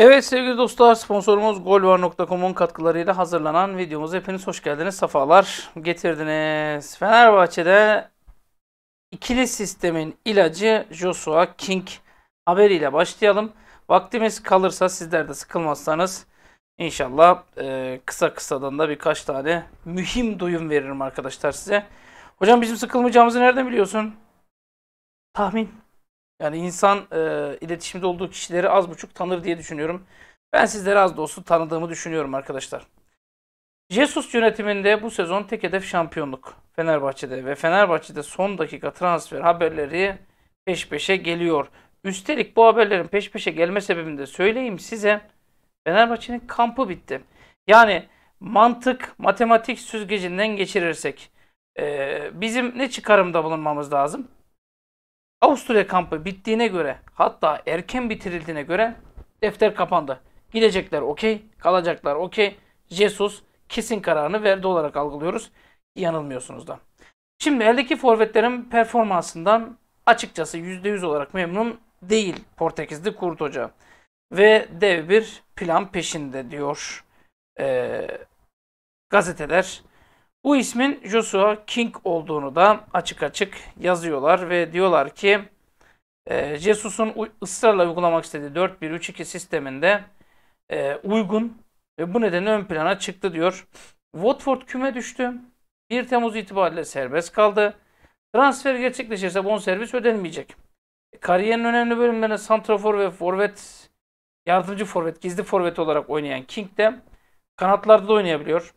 Evet sevgili dostlar sponsorumuz golvar.com'un katkılarıyla hazırlanan videomuza hepiniz hoş geldiniz. Safalar getirdiniz. Fenerbahçe'de ikili sistemin ilacı Joshua King haberiyle başlayalım. Vaktimiz kalırsa sizler de sıkılmazsanız inşallah e, kısa kısadan da birkaç tane mühim duyum veririm arkadaşlar size. Hocam bizim sıkılmayacağımızı nereden biliyorsun? Tahmin. Yani insan e, iletişimde olduğu kişileri az buçuk tanır diye düşünüyorum. Ben sizleri az da olsun tanıdığımı düşünüyorum arkadaşlar. Jesus yönetiminde bu sezon tek hedef şampiyonluk Fenerbahçe'de ve Fenerbahçe'de son dakika transfer haberleri peş peşe geliyor. Üstelik bu haberlerin peş peşe gelme sebebini de söyleyeyim size. Fenerbahçe'nin kampı bitti. Yani mantık, matematik süzgecinden geçirirsek e, bizim ne çıkarımda bulunmamız lazım? Avusturya kampı bittiğine göre hatta erken bitirildiğine göre defter kapandı. Gidecekler okey, kalacaklar okey. Jesus kesin kararını verdi olarak algılıyoruz. Yanılmıyorsunuz da. Şimdi eldeki forvetlerin performansından açıkçası %100 olarak memnun değil Portekizli Kurt Hoca. Ve dev bir plan peşinde diyor e, gazeteler bu ismin Joshua King olduğunu da açık açık yazıyorlar ve diyorlar ki e, Jesus'un ısrarla uygulamak istediği 4-1-3-2 sisteminde e, uygun ve bu nedenle ön plana çıktı diyor. Watford küme düştü. 1 Temmuz itibariyle serbest kaldı. Transfer gerçekleşirse bonservis ödenmeyecek. E, Kariyerin önemli bölümlerinde santrafor ve forvet yardımcı forvet, gizli forvet olarak oynayan King de kanatlarda da oynayabiliyor.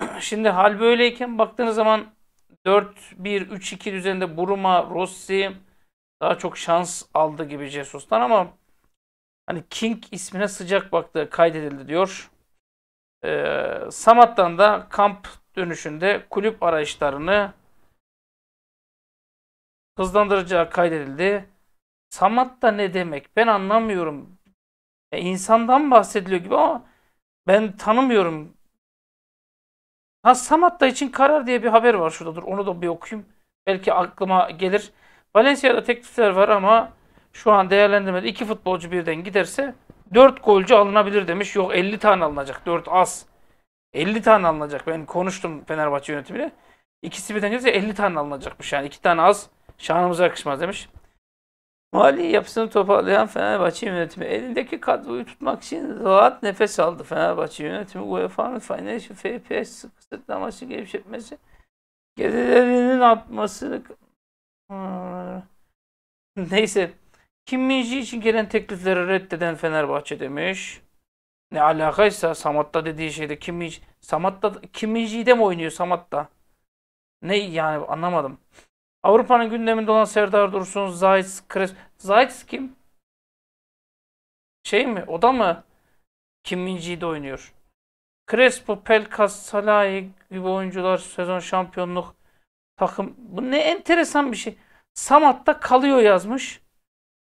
Şimdi hal böyleyken baktığınız zaman 4-1-3-2 düzeninde Buruma, Rossi daha çok şans aldı gibi Jesus'tan ama hani King ismine sıcak baktığı kaydedildi diyor. Ee, Samat'tan da kamp dönüşünde kulüp arayışlarını hızlandıracağı kaydedildi. Samat da ne demek? Ben anlamıyorum. E, insandan bahsediliyor gibi ama ben tanımıyorum. Ha Samatta için karar diye bir haber var şurada dur. Onu da bir okuyayım. Belki aklıma gelir. Valencia'da teklifler var ama şu an değerlendirmedi. İki futbolcu birden giderse 4 golcü alınabilir demiş. Yok 50 tane alınacak. 4 az. 50 tane alınacak. Ben konuştum Fenerbahçe yönetimiyle. İkisi birden gelirse 50 tane alınacakmış. Yani 2 tane az şanımıza yakışmaz demiş. Mali yapısını toparlayan Fenerbahçe yönetimi elindeki kadroyu tutmak için rahat nefes aldı Fenerbahçe yönetimi. UEFA'nın Financial Fair Play kısıtlaması gevşetmesi, gelirlerinin artmasını... Hmm. Neyse, Kim Minji için gelen teklifleri reddeden Fenerbahçe demiş. Ne alakaysa Samat'ta dediği şeyde Kim Minji... Samat'ta... Kim Minji'de mi oynuyor Samat'ta? Ne yani anlamadım. Avrupa'nın gündeminde olan Serdar Dursun, Zayt, Kres... Zayt kim? Şey mi? O da mı? Kim Min oynuyor. Crespo, Pelkas, Salahi gibi oyuncular sezon şampiyonluk takım. Bu ne enteresan bir şey. Samat'ta kalıyor yazmış.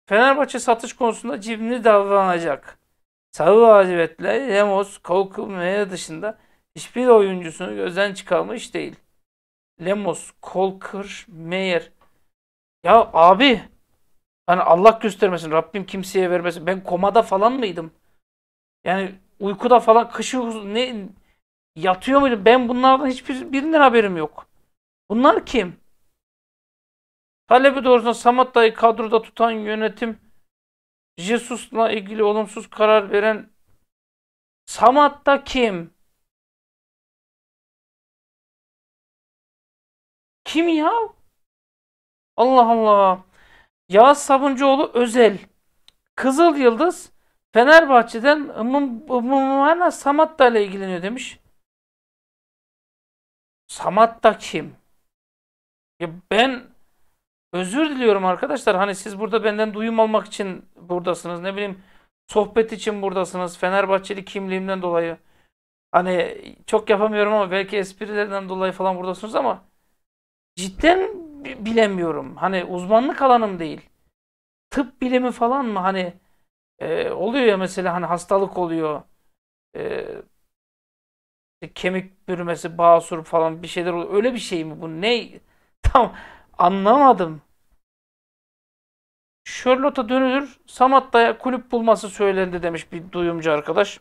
Fenerbahçe satış konusunda cimri davranacak. Sarı lacivertler Ramos, Korkum ve dışında hiçbir oyuncusunu gözden çıkarmış değil. Lemos, Kolkır, Meyer. Ya abi hani Allah göstermesin Rabbim kimseye vermesin. Ben komada falan mıydım? Yani uykuda falan kışı ne yatıyor muydum? Ben bunlardan hiçbir birinden haberim yok. Bunlar kim? Talebi doğrusunda Samat dayı kadroda tutan yönetim Jesus'la ilgili olumsuz karar veren Samat'ta kim? Kim ya? Allah Allah. Yağız Sabuncuoğlu Özel. Kızıl Yıldız Fenerbahçe'den Mumana Samatta ile ilgileniyor demiş. Samatta kim? Ya ben özür diliyorum arkadaşlar. Hani siz burada benden duyum almak için buradasınız. Ne bileyim sohbet için buradasınız. Fenerbahçeli kimliğimden dolayı. Hani çok yapamıyorum ama belki esprilerden dolayı falan buradasınız ama cidden bilemiyorum. Hani uzmanlık alanım değil. Tıp bilimi falan mı hani e, oluyor ya mesela hani hastalık oluyor. E, kemik bürümesi, basur falan bir şeyler oluyor. Öyle bir şey mi bu? Ne? Tam anlamadım. Sherlock'a dönülür. Samatta'ya kulüp bulması söylendi demiş bir duyumcu arkadaş.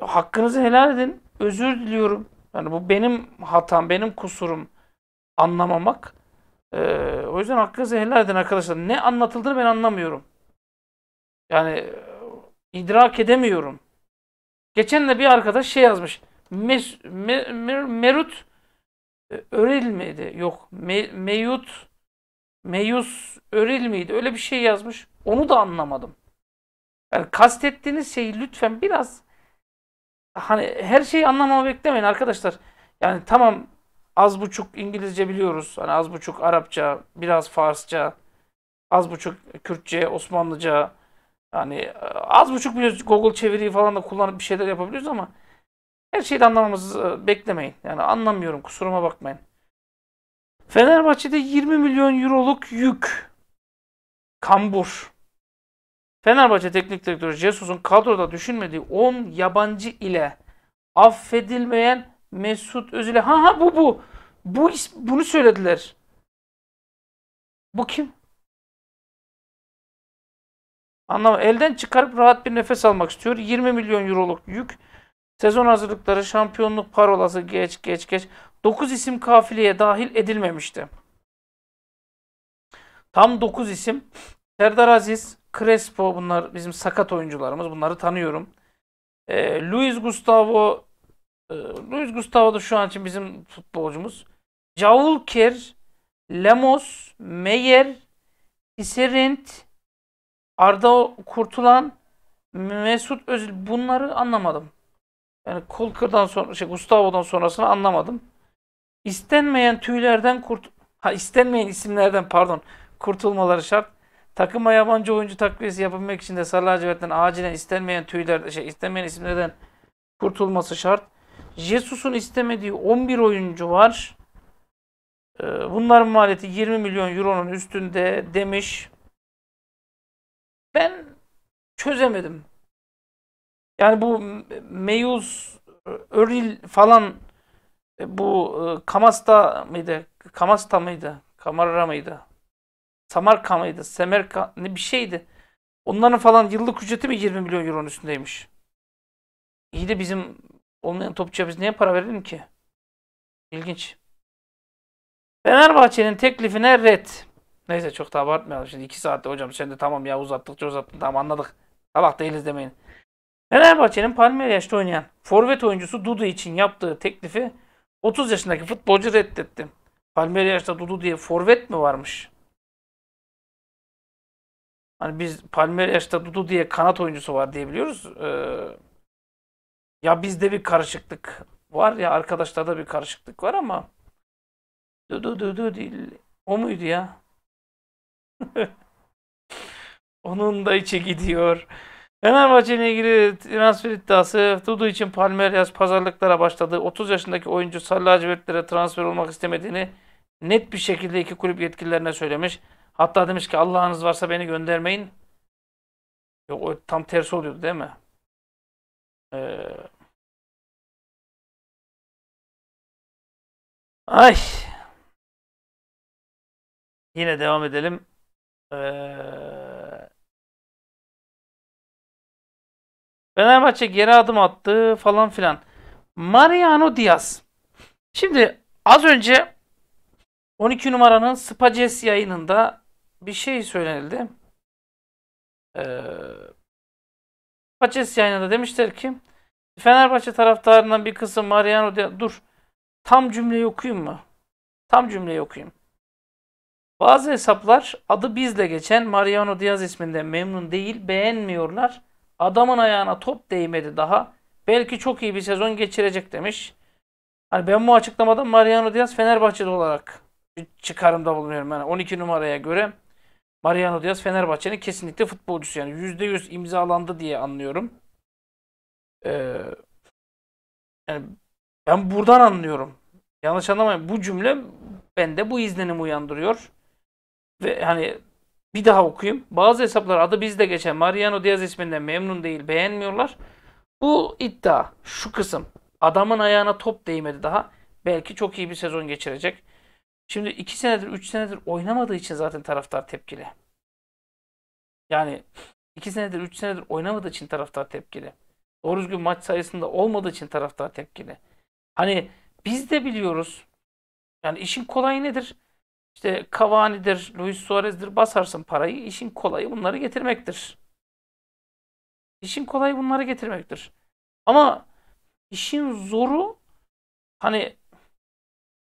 Hakkınızı helal edin. Özür diliyorum. Yani bu benim hatam, benim kusurum anlamamak. Ee, o yüzden hakkınızı helal edin arkadaşlar. Ne anlatıldığını ben anlamıyorum. Yani e, idrak edemiyorum. Geçen de bir arkadaş şey yazmış. Mes, me, mer, merut e, Öril miydi? Yok. Me, meyut Meyus Öril miydi? Öyle bir şey yazmış. Onu da anlamadım. Yani kastettiğiniz şeyi lütfen biraz hani her şeyi anlamamı beklemeyin arkadaşlar. Yani tamam az buçuk İngilizce biliyoruz. Hani az buçuk Arapça, biraz Farsça, az buçuk Kürtçe, Osmanlıca. Yani e, az buçuk biliyoruz. Google çeviriyi falan da kullanıp bir şeyler yapabiliyoruz ama her şeyi anlamamızı e, beklemeyin. Yani anlamıyorum. Kusuruma bakmayın. Fenerbahçe'de 20 milyon euroluk yük. Kambur. Fenerbahçe Teknik Direktörü Jesus'un kadroda düşünmediği 10 yabancı ile affedilmeyen Mesut Özil'e ha ha bu bu. Bu bunu söylediler. Bu kim? Anlam elden çıkarıp rahat bir nefes almak istiyor. 20 milyon euroluk yük. Sezon hazırlıkları, şampiyonluk parolası geç geç geç. 9 isim kafileye dahil edilmemişti. Tam 9 isim. Serdar Aziz, Crespo bunlar bizim sakat oyuncularımız. Bunları tanıyorum. E, Luis Gustavo ee, Luis Gustavo da şu an için bizim futbolcumuz. Jaul Lemos, Meyer, Iserint, Arda Kurtulan, Mesut Özil bunları anlamadım. Yani Kolkır'dan sonra şey Gustavo'dan sonrasını anlamadım. İstenmeyen tüylerden kurt ha istenmeyen isimlerden pardon kurtulmaları şart. Takıma yabancı oyuncu takviyesi yapabilmek için de Sarı Lacivert'ten acilen istenmeyen tüyler şey istenmeyen isimlerden kurtulması şart. Jesus'un istemediği 11 oyuncu var. Ee, bunların maliyeti 20 milyon euronun üstünde demiş. Ben çözemedim. Yani bu Meyus, Öril falan e, bu e, Kamasta mıydı? Kamasta mıydı? Kamarra mıydı? Samarka mıydı? Semerka ne bir şeydi. Onların falan yıllık ücreti mi 20 milyon euronun üstündeymiş? İyi de bizim Olmayan topçuya biz niye para verelim ki? İlginç. Fenerbahçe'nin teklifine red. Neyse çok da abartmayalım şimdi. iki saatte hocam sen de tamam ya uzattıkça uzattın tamam anladık. Salak değiliz demeyin. Fenerbahçe'nin Palmeiras yaşta oynayan forvet oyuncusu Dudu için yaptığı teklifi 30 yaşındaki futbolcu reddetti. Palmeiras'ta Dudu diye forvet mi varmış? Hani biz Palmeiras'ta Dudu diye kanat oyuncusu var diye biliyoruz. Ee, ya bizde bir karışıklık var ya arkadaşlarda bir karışıklık var ama du du du du değil. O muydu ya? Onun da içe gidiyor. Fenerbahçe ile ilgili transfer iddiası Dudu için Palmeiras pazarlıklara başladı. 30 yaşındaki oyuncu Sarı lacivertlere transfer olmak istemediğini net bir şekilde iki kulüp yetkililerine söylemiş. Hatta demiş ki Allah'ınız varsa beni göndermeyin. Yok o tam tersi oluyordu değil mi? Ee... Ay. Yine devam edelim. Ee... Fenerbahçe geri adım attı falan filan. Mariano Diaz. Şimdi az önce 12 numaranın Spaces yayınında bir şey söylenildi. Ee, Paçes yayında demişler ki Fenerbahçe taraftarından bir kısım Mariano de... dur tam cümleyi okuyayım mı? Tam cümleyi okuyayım. Bazı hesaplar adı bizle geçen Mariano Diaz isminde memnun değil, beğenmiyorlar. Adamın ayağına top değmedi daha. Belki çok iyi bir sezon geçirecek demiş. Hani ben bu açıklamadan Mariano Diaz Fenerbahçeli olarak bir çıkarımda bulunuyorum. Yani 12 numaraya göre Mariano Diaz Fenerbahçe'nin kesinlikle futbolcusu. Yani %100 imzalandı diye anlıyorum. Ee, yani ben buradan anlıyorum. Yanlış anlamayın. Bu cümle bende bu izlenimi uyandırıyor. Ve hani bir daha okuyayım. Bazı hesaplar adı bizde geçen Mariano Diaz isminden memnun değil, beğenmiyorlar. Bu iddia, şu kısım. Adamın ayağına top değmedi daha. Belki çok iyi bir sezon geçirecek. Şimdi 2 senedir 3 senedir oynamadığı için zaten taraftar tepkili. Yani 2 senedir 3 senedir oynamadığı için taraftar tepkili. Doğru düzgün maç sayısında olmadığı için taraftar tepkili. Hani biz de biliyoruz. Yani işin kolayı nedir? İşte Cavani'dir, Luis Suarez'dir basarsın parayı. İşin kolayı bunları getirmektir. İşin kolayı bunları getirmektir. Ama işin zoru hani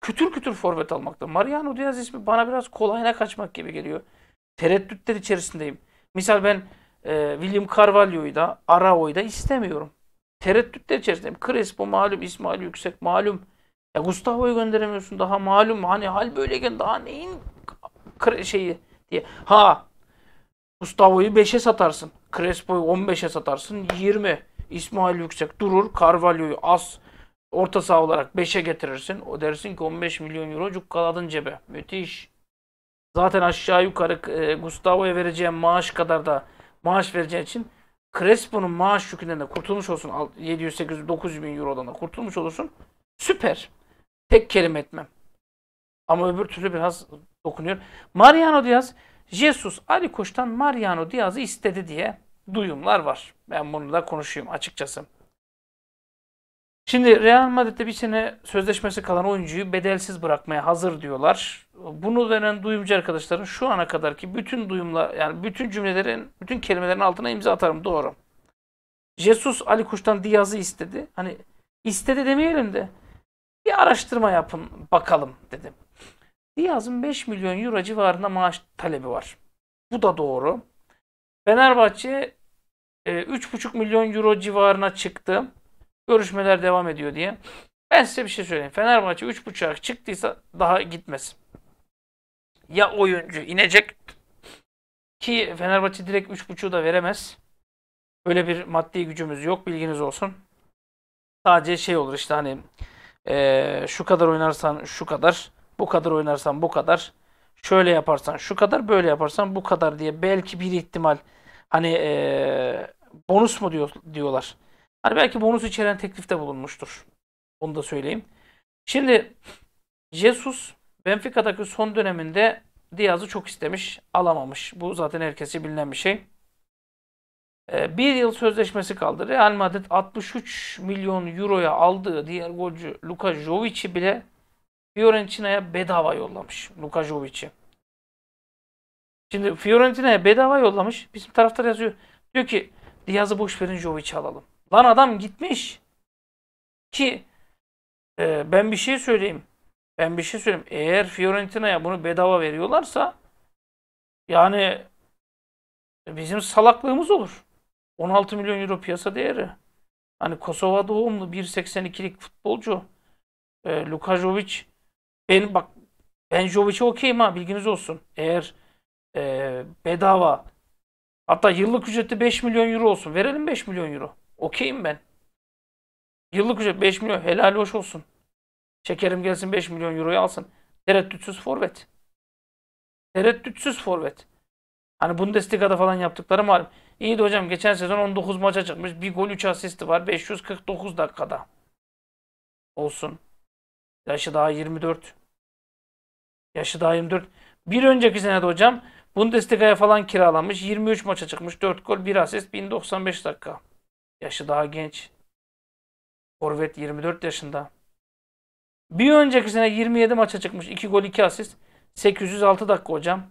kütür kütür forvet almakta. Mariano Diaz ismi bana biraz kolayına kaçmak gibi geliyor. Tereddütler içerisindeyim. Misal ben e, William Carvalho'yu da Arao'yu da istemiyorum. Tereddütler içerisindeyim. Crespo malum, İsmail Yüksek malum. Ya Gustavo'yu gönderemiyorsun daha malum. Hani hal böyleyken daha neyin şeyi diye. Ha Gustavo'yu 5'e satarsın. Crespo'yu 15'e satarsın. 20. İsmail Yüksek durur. Carvalho'yu az orta saha olarak 5'e getirirsin. O dersin ki 15 milyon euro cukkaladın cebe. Müthiş. Zaten aşağı yukarı e, Gustavo'ya vereceğin maaş kadar da maaş vereceğin için Crespo'nun maaş yükünden de kurtulmuş olsun. 700, 800, 900 bin eurodan da kurtulmuş olursun. Süper. Tek kelime etmem. Ama öbür türlü biraz dokunuyor. Mariano Diaz, Jesus Ali Koç'tan Mariano Diaz'ı istedi diye duyumlar var. Ben bunu da konuşayım açıkçası. Şimdi Real Madrid'de bir sene sözleşmesi kalan oyuncuyu bedelsiz bırakmaya hazır diyorlar. Bunu veren duyumcu arkadaşların şu ana kadarki bütün duyumla yani bütün cümlelerin, bütün kelimelerin altına imza atarım doğru. Jesus Ali Kuş'tan Diaz'ı istedi. Hani istedi demeyelim de bir araştırma yapın bakalım dedim. Diaz'ın 5 milyon euro civarında maaş talebi var. Bu da doğru. Fenerbahçe 3,5 e, milyon euro civarına çıktı görüşmeler devam ediyor diye. Ben size bir şey söyleyeyim. Fenerbahçe 3.5'a çıktıysa daha gitmez. Ya oyuncu inecek ki Fenerbahçe direkt 3.5'u da veremez. Öyle bir maddi gücümüz yok bilginiz olsun. Sadece şey olur işte hani e, şu kadar oynarsan şu kadar, bu kadar oynarsan bu kadar, şöyle yaparsan şu kadar, böyle yaparsan bu kadar diye belki bir ihtimal hani e, bonus mu diyor diyorlar. Hani belki bonus içeren teklifte bulunmuştur. Onu da söyleyeyim. Şimdi Jesus Benfica'daki son döneminde Diaz'ı çok istemiş, alamamış. Bu zaten herkese bilinen bir şey. Ee, bir yıl sözleşmesi kaldı. Real Madrid 63 milyon euroya aldığı diğer golcü Luka Jovic'i bile Fiorentina'ya bedava yollamış. Luka Jovic'i. Şimdi Fiorentina'ya bedava yollamış. Bizim taraftar yazıyor. Diyor ki Diaz'ı boş verin Jovic'i alalım. Lan adam gitmiş. Ki e, ben bir şey söyleyeyim. Ben bir şey söyleyeyim. Eğer Fiorentina'ya bunu bedava veriyorlarsa yani bizim salaklığımız olur. 16 milyon euro piyasa değeri. Hani Kosova doğumlu 1.82'lik futbolcu. E, Luka Jovic. Ben bak ben Jovic'e okeyim ha bilginiz olsun. Eğer e, bedava hatta yıllık ücreti 5 milyon euro olsun. Verelim 5 milyon euro. Okeyim ben. Yıllık ücret 5 milyon helal hoş olsun. Şekerim gelsin 5 milyon euroyu alsın. Tereddütsüz forvet. Tereddütsüz forvet. Hani Bundesliga'da falan yaptıkları malum. İyi de hocam geçen sezon 19 maça çıkmış. Bir gol 3 asisti var 549 dakikada. Olsun. Yaşı daha 24. Yaşı daha 24. Bir önceki senede hocam Bundesliga'ya falan kiralanmış. 23 maça çıkmış. 4 gol 1 asist 1095 dakika. Yaşı daha genç. Forvet 24 yaşında. Bir önceki sene 27 maça çıkmış. 2 gol 2 asist. 806 dakika hocam.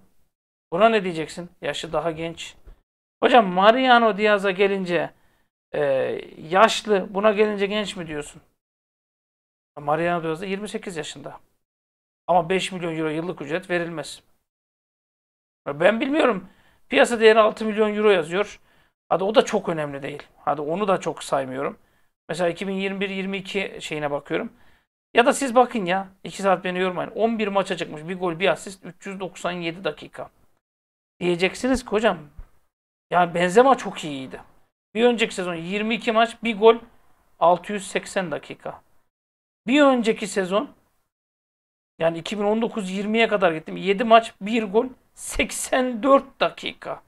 Buna ne diyeceksin? Yaşı daha genç. Hocam Mariano Diaz'a gelince e, yaşlı, buna gelince genç mi diyorsun? Mariano Diaz da 28 yaşında. Ama 5 milyon euro yıllık ücret verilmez. Ben bilmiyorum. Piyasa değeri 6 milyon euro yazıyor. Hadi o da çok önemli değil. Hadi onu da çok saymıyorum. Mesela 2021-22 şeyine bakıyorum. Ya da siz bakın ya. 2 saat beni yormayın. 11 maça çıkmış. Bir gol, bir asist. 397 dakika. Diyeceksiniz ki hocam yani Benzema çok iyiydi. Bir önceki sezon 22 maç, bir gol, 680 dakika. Bir önceki sezon yani 2019-20'ye kadar gittim. 7 maç, bir gol, 84 dakika.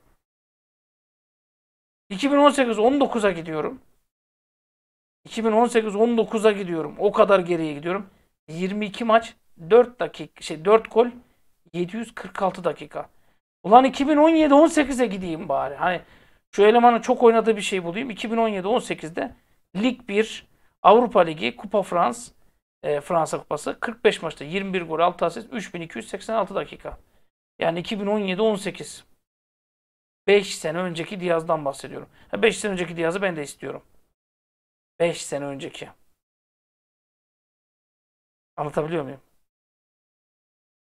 2018-19'a gidiyorum. 2018-19'a gidiyorum. O kadar geriye gidiyorum. 22 maç 4 dakika şey 4 gol 746 dakika. Ulan 2017-18'e gideyim bari. Hani şu elemanın çok oynadığı bir şey bulayım. 2017-18'de Lig 1, Avrupa Ligi, Kupa Frans, e, Fransa Kupası 45 maçta 21 gol 6 asist 3286 dakika. Yani 2017-18. 5 sene önceki Diaz'dan bahsediyorum. 5 sene önceki Diaz'ı ben de istiyorum. 5 sene önceki. Anlatabiliyor muyum?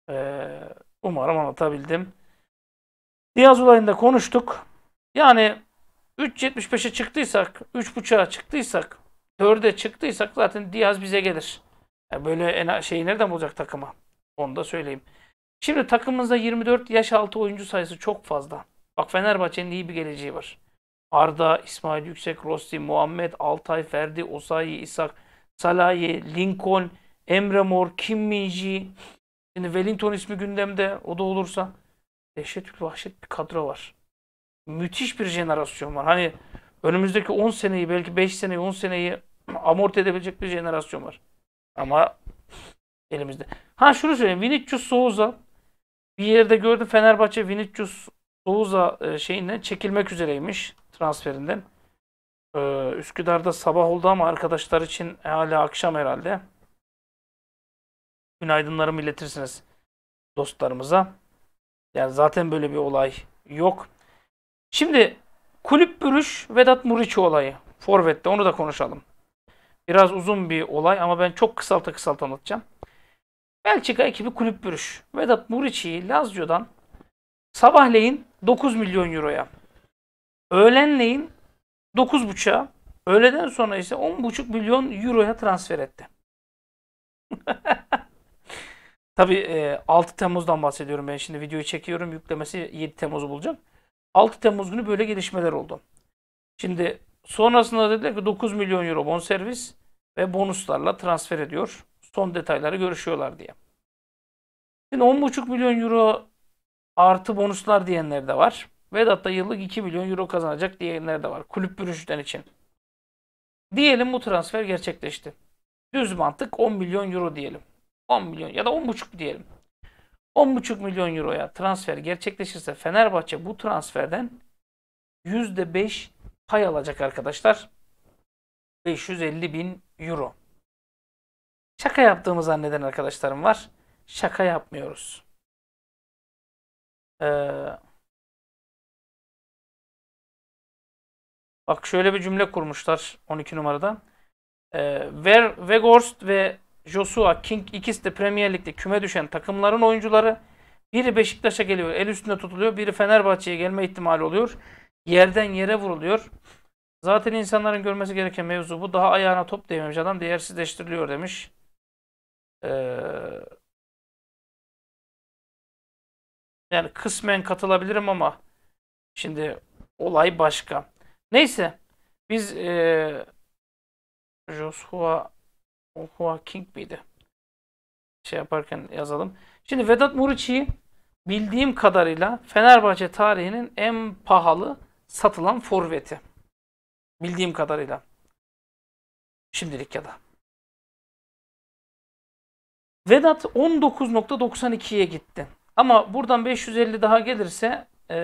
Ee, umarım anlatabildim. Diaz olayında konuştuk. Yani 3.75'e çıktıysak, 3.5'a çıktıysak, 4'e çıktıysak zaten Diaz bize gelir. Yani böyle en şeyi nereden bulacak takıma? Onu da söyleyeyim. Şimdi takımımızda 24 yaş altı oyuncu sayısı çok fazla. Bak Fenerbahçe'nin iyi bir geleceği var. Arda, İsmail Yüksek, Rossi, Muhammed, Altay, Ferdi, Osayi, İshak, Salahi, Lincoln, Emre Mor, Kim Minji. Şimdi Wellington ismi gündemde. O da olursa bir, vahşet bir kadro var. Müthiş bir jenerasyon var. Hani önümüzdeki 10 seneyi belki 5 seneyi 10 seneyi amorti edebilecek bir jenerasyon var. Ama elimizde. Ha şunu söyleyeyim. Vinicius Souza bir yerde gördüm Fenerbahçe Vinicius Souza e, şeyinden çekilmek üzereymiş transferinden. E, Üsküdar'da sabah oldu ama arkadaşlar için hala akşam herhalde. Günaydınlarımı iletirsiniz dostlarımıza. Yani zaten böyle bir olay yok. Şimdi kulüp bürüş Vedat Muriçi olayı. Forvet'te onu da konuşalım. Biraz uzun bir olay ama ben çok kısalta kısalta anlatacağım. Belçika ekibi kulüp bürüş. Vedat Muriçi'yi Lazio'dan Sabahleyin 9 milyon euroya. Öğlenleyin 9.5'a. Öğleden sonra ise 10.5 milyon euroya transfer etti. Tabii 6 e, Temmuz'dan bahsediyorum ben şimdi videoyu çekiyorum. Yüklemesi 7 Temmuz'u bulacak. 6 Temmuz günü böyle gelişmeler oldu. Şimdi sonrasında dediler ki 9 milyon euro bonservis ve bonuslarla transfer ediyor. Son detayları görüşüyorlar diye. Şimdi 10,5 milyon euro artı bonuslar diyenler de var. Vedat da yıllık 2 milyon euro kazanacak diyenler de var. Kulüp bürüşten için. Diyelim bu transfer gerçekleşti. Düz mantık 10 milyon euro diyelim. 10 milyon ya da 10,5 diyelim. 10,5 milyon euroya transfer gerçekleşirse Fenerbahçe bu transferden %5 pay alacak arkadaşlar. 550 bin euro. Şaka yaptığımı zanneden arkadaşlarım var. Şaka yapmıyoruz. Ee, bak şöyle bir cümle kurmuşlar 12 numaradan. Ee, Ver, Weghorst ve Joshua King ikisi de Premier Lig'de küme düşen takımların oyuncuları. Biri Beşiktaş'a geliyor, el üstünde tutuluyor. Biri Fenerbahçe'ye gelme ihtimali oluyor. Yerden yere vuruluyor. Zaten insanların görmesi gereken mevzu bu. Daha ayağına top değmemiş adam değersizleştiriliyor demiş. Ee, Yani kısmen katılabilirim ama şimdi olay başka. Neyse biz ee, Joshua Joshua King miydi? Şey yaparken yazalım. Şimdi Vedat Muriçi'yi bildiğim kadarıyla Fenerbahçe tarihinin en pahalı satılan forveti. Bildiğim kadarıyla. Şimdilik ya da. Vedat 19.92'ye gitti. Ama buradan 550 daha gelirse e,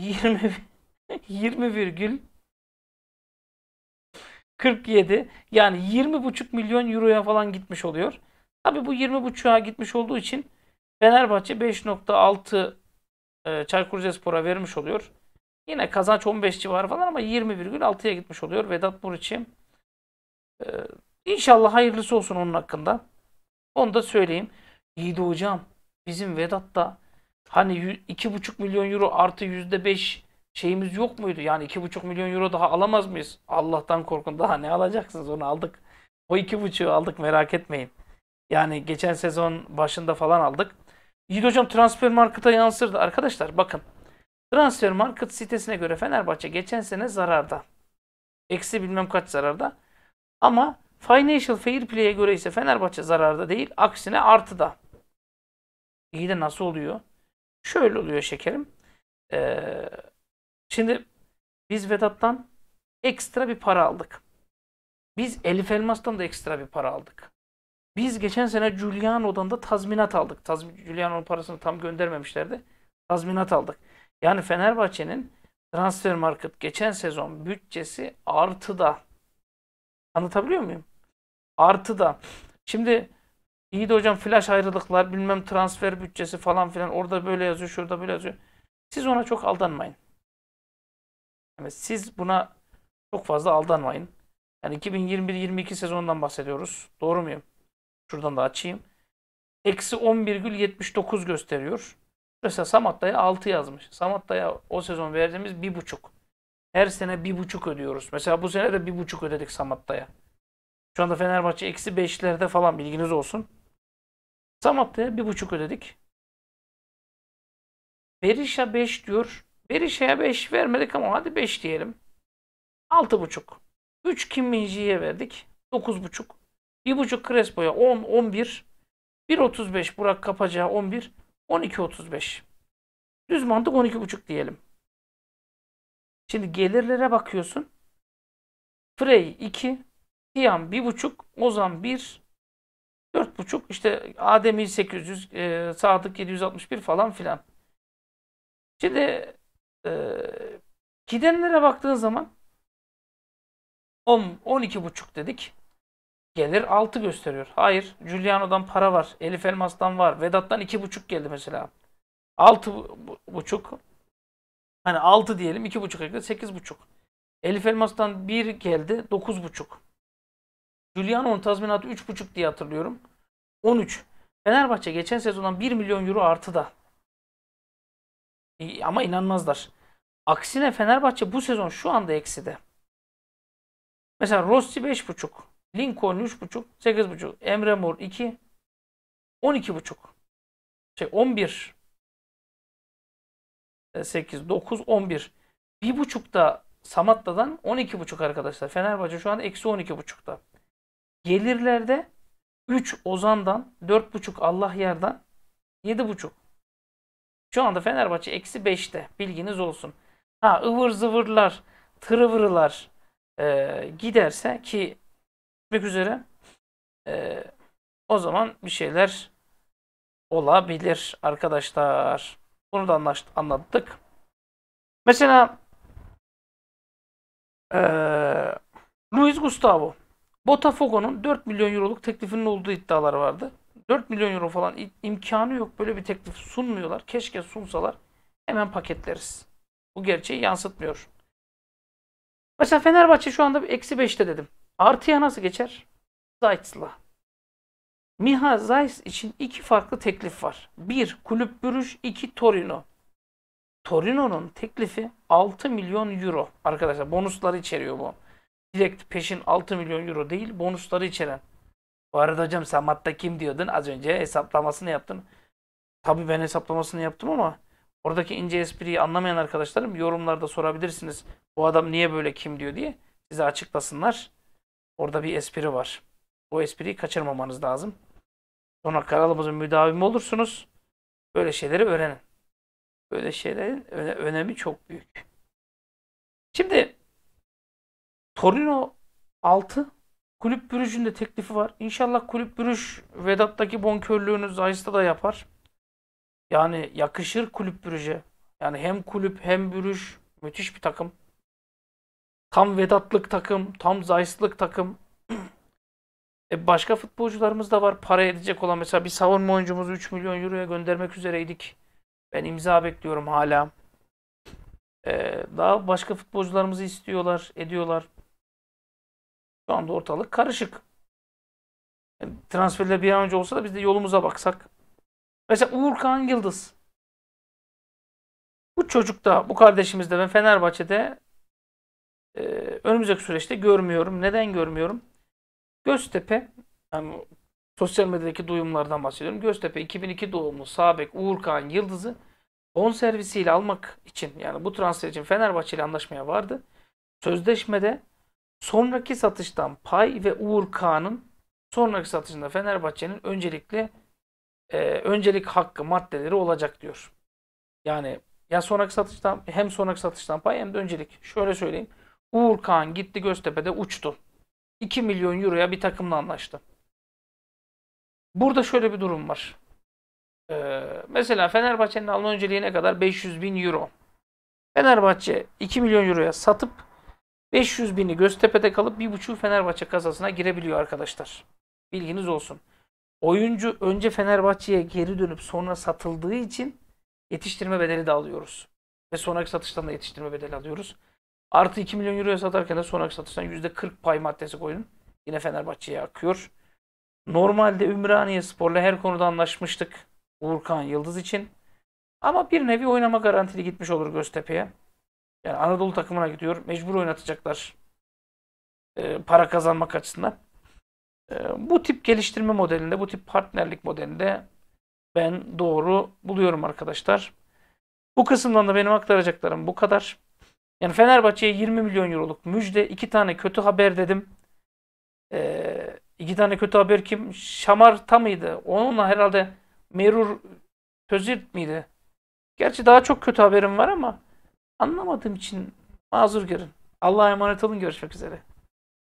20 20 virgül 47 yani 20,5 milyon euroya falan gitmiş oluyor. Tabi bu 20,5'a gitmiş olduğu için Fenerbahçe 5.6 e, Çaykur Rizespor'a vermiş oluyor. Yine kazanç 15 civarı falan ama 20,6'ya gitmiş oluyor Vedat Muriç'i. E, inşallah hayırlısı olsun onun hakkında. Onu da söyleyeyim. Yiğit hocam Bizim Vedat da hani iki buçuk milyon euro artı yüzde beş şeyimiz yok muydu? Yani iki buçuk milyon euro daha alamaz mıyız? Allah'tan korkun daha ne alacaksınız onu aldık. O iki buçuğu aldık merak etmeyin. Yani geçen sezon başında falan aldık. Yiğit hocam transfer markete yansırdı. Arkadaşlar bakın. Transfer market sitesine göre Fenerbahçe geçen sene zararda. Eksi bilmem kaç zararda. Ama Financial Fair Play'e göre ise Fenerbahçe zararda değil. Aksine artıda. İyi de nasıl oluyor? Şöyle oluyor şekerim. Ee, şimdi biz Vedat'tan ekstra bir para aldık. Biz Elif Elmas'tan da ekstra bir para aldık. Biz geçen sene Giuliano'dan da tazminat aldık. Tazmin, Giuliano'nun parasını tam göndermemişlerdi. Tazminat aldık. Yani Fenerbahçe'nin transfer market geçen sezon bütçesi artıda. Anlatabiliyor muyum? Artıda. Şimdi İyi de hocam flash ayrılıklar bilmem transfer bütçesi falan filan orada böyle yazıyor şurada böyle yazıyor. Siz ona çok aldanmayın. Yani siz buna çok fazla aldanmayın. Yani 2021-22 sezonundan bahsediyoruz. Doğru muyum? Şuradan da açayım. Eksi 11,79 gösteriyor. Mesela Samatta'ya 6 yazmış. Samatta'ya o sezon verdiğimiz 1,5. Her sene 1,5 ödüyoruz. Mesela bu sene de 1,5 ödedik Samatta'ya. Şu anda Fenerbahçe eksi 5'lerde falan bilginiz olsun. Sam haftaya bir buçuk ödedik. Berisha 5 diyor. Berisha'ya 5 vermedik ama hadi 5 diyelim. 6,5. 3 Kim Minji'ye verdik. 9,5. buçuk Crespo'ya 10, 11. 1,35 Burak Kapacı'ya 11. 12,35. Düz mantık buçuk diyelim. Şimdi gelirlere bakıyorsun. Frey 2, Tiyan 1,5, Ozan 1, Dört buçuk işte Adem'i 800, e, Sadık 761 falan filan. Şimdi e, gidenlere baktığın zaman 10, buçuk dedik. Gelir 6 gösteriyor. Hayır. Giuliano'dan para var. Elif Elmas'tan var. Vedat'tan 2,5 geldi mesela. 6,5 hani 6 diyelim 2,5 ekle 8,5. Elif Elmas'tan 1 geldi 9,5. Giuliano'nun tazminatı 3,5 diye hatırlıyorum. 13. Fenerbahçe geçen sezondan 1 milyon euro artıda. E, ama inanmazlar. Aksine Fenerbahçe bu sezon şu anda ekside. Mesela Rossi 5,5. Lincoln 3,5. 8,5. Emre Mor 2. 12,5. Şey 11. 8, 9, 11. 1,5 da Samatta'dan 12,5 arkadaşlar. Fenerbahçe şu anda eksi 12,5'ta. Gelirlerde 3 Ozan'dan, 4,5 Allah yerden, 7,5. Şu anda Fenerbahçe eksi 5'te. Bilginiz olsun. Ha ıvır zıvırlar, tırıvırlar e, giderse ki gitmek üzere e, o zaman bir şeyler olabilir arkadaşlar. Bunu da anlattık. Mesela e, Luis Gustavo Botafogo'nun 4 milyon euroluk teklifinin olduğu iddialar vardı. 4 milyon euro falan imkanı yok. Böyle bir teklif sunmuyorlar. Keşke sunsalar. Hemen paketleriz. Bu gerçeği yansıtmıyor. Mesela Fenerbahçe şu anda eksi 5'te dedim. Artıya nasıl geçer? Zayt'la. Miha Zayt için iki farklı teklif var. Bir Kulüp Brüj, iki Torino. Torino'nun teklifi 6 milyon euro. Arkadaşlar bonusları içeriyor bu direkt peşin 6 milyon euro değil bonusları içeren. Bu arada hocam Samat'ta kim diyordun? Az önce hesaplamasını yaptın. Tabii ben hesaplamasını yaptım ama oradaki ince espriyi anlamayan arkadaşlarım yorumlarda sorabilirsiniz. Bu adam niye böyle kim diyor diye size açıklasınlar. Orada bir espri var. O espriyi kaçırmamanız lazım. Sonra kanalımızın müdavimi olursunuz. Böyle şeyleri öğrenin. Böyle şeylerin önemi çok büyük. Şimdi Torino 6. Kulüp Brüj'ün de teklifi var. İnşallah Kulüp Brüj Vedat'taki bonkörlüğünü Zayis'te da yapar. Yani yakışır Kulüp Brüj'e. Yani hem kulüp hem Brüj müthiş bir takım. Tam Vedat'lık takım, tam Zayis'lık takım. e başka futbolcularımız da var para edecek olan. Mesela bir savunma oyuncumuzu 3 milyon euroya göndermek üzereydik. Ben imza bekliyorum hala. Ee, daha başka futbolcularımızı istiyorlar, ediyorlar. Şu anda ortalık karışık. Yani transferler bir an önce olsa da biz de yolumuza baksak. Mesela Uğur Uğurkan Yıldız. Bu çocuk da bu kardeşimiz de ben Fenerbahçe'de e, önümüzdeki süreçte görmüyorum. Neden görmüyorum? Göztepe, yani sosyal medyadaki duyumlardan bahsediyorum. Göztepe 2002 doğumlu Sabek Uğurkan Yıldız'ı bon servisiyle almak için yani bu transfer için Fenerbahçe ile anlaşmaya vardı. Sözleşmede Sonraki satıştan pay ve Uğur Kağan'ın sonraki satışında Fenerbahçe'nin öncelikle e, öncelik hakkı maddeleri olacak diyor. Yani ya sonraki satıştan hem sonraki satıştan pay hem de öncelik. Şöyle söyleyeyim. Uğur Kağan gitti Göztepe'de uçtu. 2 milyon euroya bir takımla anlaştı. Burada şöyle bir durum var. Ee, mesela Fenerbahçe'nin alın önceliği ne kadar? 500 bin euro. Fenerbahçe 2 milyon euroya satıp 500 bini Göztepe'de kalıp 1.5 Fenerbahçe kasasına girebiliyor arkadaşlar. Bilginiz olsun. Oyuncu önce Fenerbahçe'ye geri dönüp sonra satıldığı için yetiştirme bedeli de alıyoruz. Ve sonraki satıştan da yetiştirme bedeli alıyoruz. Artı 2 milyon euroya satarken de sonraki satıştan %40 pay maddesi koyun. Yine Fenerbahçe'ye akıyor. Normalde Ümraniye Spor'la her konuda anlaşmıştık. Uğurkan Yıldız için. Ama bir nevi oynama garantili gitmiş olur Göztepe'ye. Yani Anadolu takımına gidiyor. Mecbur oynatacaklar. E, para kazanmak açısından. E, bu tip geliştirme modelinde, bu tip partnerlik modelinde ben doğru buluyorum arkadaşlar. Bu kısımdan da benim aktaracaklarım bu kadar. Yani Fenerbahçe'ye 20 milyon euroluk müjde. iki tane kötü haber dedim. E, iki tane kötü haber kim? Şamarta mıydı? Onunla herhalde Merur Tözirt miydi? Gerçi daha çok kötü haberim var ama Anlamadığım için mazur görün. Allah'a emanet olun. Görüşmek üzere.